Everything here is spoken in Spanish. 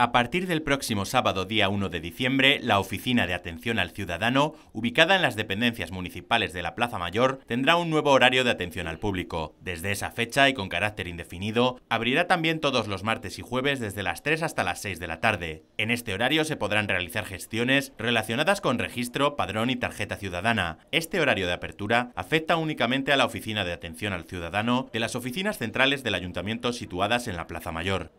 A partir del próximo sábado día 1 de diciembre, la Oficina de Atención al Ciudadano, ubicada en las dependencias municipales de la Plaza Mayor, tendrá un nuevo horario de atención al público. Desde esa fecha y con carácter indefinido, abrirá también todos los martes y jueves desde las 3 hasta las 6 de la tarde. En este horario se podrán realizar gestiones relacionadas con registro, padrón y tarjeta ciudadana. Este horario de apertura afecta únicamente a la Oficina de Atención al Ciudadano de las oficinas centrales del Ayuntamiento situadas en la Plaza Mayor.